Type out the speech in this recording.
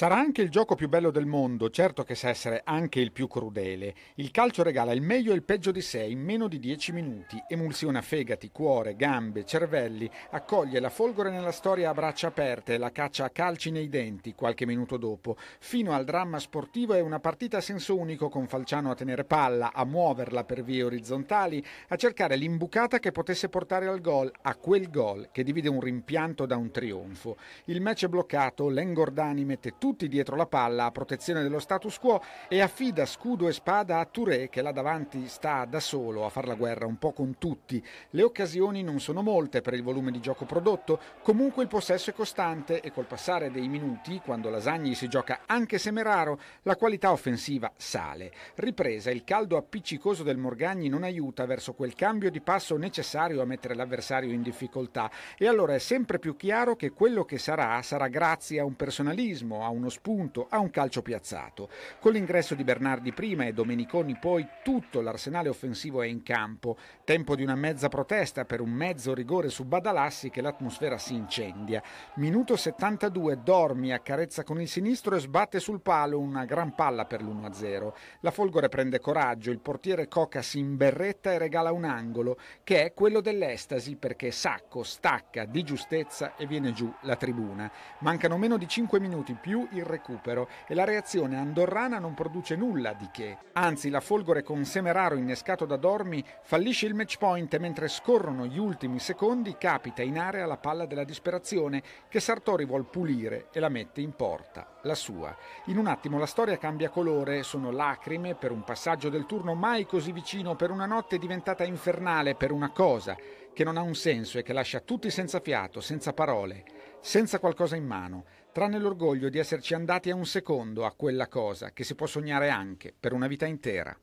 Sarà anche il gioco più bello del mondo, certo che sa essere anche il più crudele. Il calcio regala il meglio e il peggio di sé in meno di 10 minuti, emulsiona fegati, cuore, gambe, cervelli, accoglie la folgore nella storia a braccia aperte e la caccia a calci nei denti qualche minuto dopo, fino al dramma sportivo e una partita a senso unico con Falciano a tenere palla, a muoverla per vie orizzontali, a cercare l'imbucata che potesse portare al gol, a quel gol che divide un rimpianto da un trionfo. Il match è bloccato, Lengordani mette tutto tutti dietro la palla a protezione dello status quo e affida scudo e spada a Touré che là davanti sta da solo a far la guerra un po' con tutti. Le occasioni non sono molte per il volume di gioco prodotto, comunque il possesso è costante e col passare dei minuti, quando Lasagni si gioca anche Semeraro, la qualità offensiva sale. Ripresa, il caldo appiccicoso del Morgagni non aiuta verso quel cambio di passo necessario a mettere l'avversario in difficoltà e allora è sempre più chiaro che quello che sarà sarà grazie a un personalismo, a uno spunto, a un calcio piazzato. Con l'ingresso di Bernardi prima e Domeniconi poi tutto l'arsenale offensivo è in campo. Tempo di una mezza protesta per un mezzo rigore su Badalassi che l'atmosfera si incendia. Minuto 72, Dormi accarezza con il sinistro e sbatte sul palo una gran palla per l'1-0. La Folgore prende coraggio, il portiere Coca si imberretta e regala un angolo, che è quello dell'estasi perché Sacco stacca di giustezza e viene giù la tribuna. Mancano meno di 5 minuti più più il recupero e la reazione andorrana non produce nulla di che. Anzi, la Folgore con Semeraro innescato da Dormi fallisce il match point e mentre scorrono gli ultimi secondi capita in area la palla della disperazione che Sartori vuol pulire e la mette in porta, la sua. In un attimo la storia cambia colore, sono lacrime per un passaggio del turno mai così vicino, per una notte diventata infernale, per una cosa che non ha un senso e che lascia tutti senza fiato, senza parole, senza qualcosa in mano tranne l'orgoglio di esserci andati a un secondo a quella cosa che si può sognare anche per una vita intera.